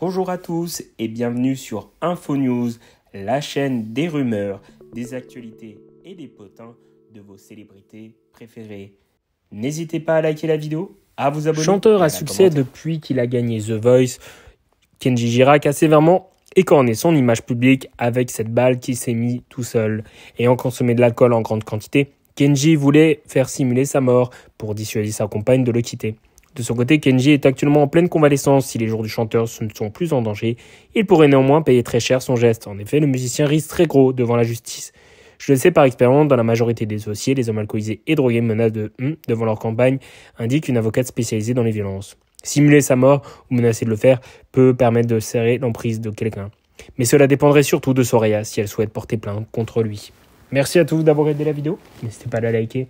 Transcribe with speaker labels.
Speaker 1: Bonjour à tous et bienvenue sur InfoNews, la chaîne des rumeurs, des actualités et des potins de vos célébrités préférées. N'hésitez pas à liker la vidéo, à vous abonner. Chanteur à, succès depuis qu'il a gagné The Voice, Kenji Girac a sévèrement écorné son image publique avec cette balle qui s'est mise tout seul. Ayant consommé de l'alcool en grande quantité, Kenji voulait faire simuler sa mort pour dissuader sa compagne de le quitter. De son côté, Kenji est actuellement en pleine convalescence. Si les jours du chanteur ne sont plus en danger, il pourrait néanmoins payer très cher son geste. En effet, le musicien risque très gros devant la justice. Je le sais par expérience, dans la majorité des dossiers, les hommes alcoolisés et drogués menacent de hum devant leur campagne, indique une avocate spécialisée dans les violences. Simuler sa mort ou menacer de le faire peut permettre de serrer l'emprise de quelqu'un. Mais cela dépendrait surtout de Soraya si elle souhaite porter plainte contre lui. Merci à tous d'avoir aidé la vidéo. N'hésitez pas à la liker.